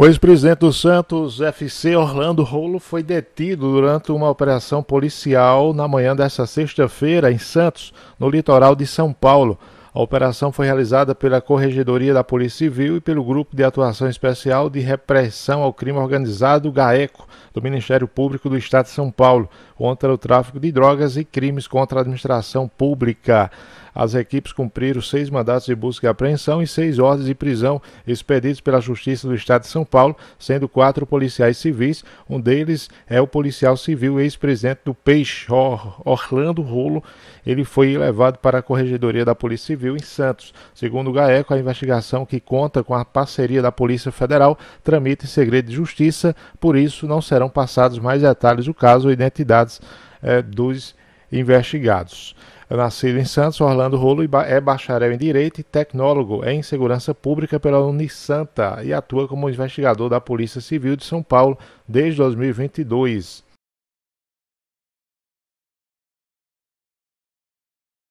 O ex-presidente do Santos FC, Orlando Rolo, foi detido durante uma operação policial na manhã desta sexta-feira em Santos, no litoral de São Paulo. A operação foi realizada pela Corregedoria da Polícia Civil e pelo Grupo de Atuação Especial de Repressão ao Crime Organizado GAECO, do Ministério Público do Estado de São Paulo contra o tráfico de drogas e crimes contra a administração pública. As equipes cumpriram seis mandatos de busca e apreensão e seis ordens de prisão expedidos pela Justiça do Estado de São Paulo, sendo quatro policiais civis. Um deles é o policial civil ex-presidente do Peixe, Orlando Rolo. Ele foi levado para a Corregedoria da Polícia Civil em Santos. Segundo o GAECO, a investigação que conta com a parceria da Polícia Federal tramita em segredo de justiça, por isso não serão passados mais detalhes do caso ou identidade identidades é, dos investigados. Nascido em Santos, Orlando Rolo é bacharel em Direito e tecnólogo em Segurança Pública pela Unisanta e atua como investigador da Polícia Civil de São Paulo desde 2022.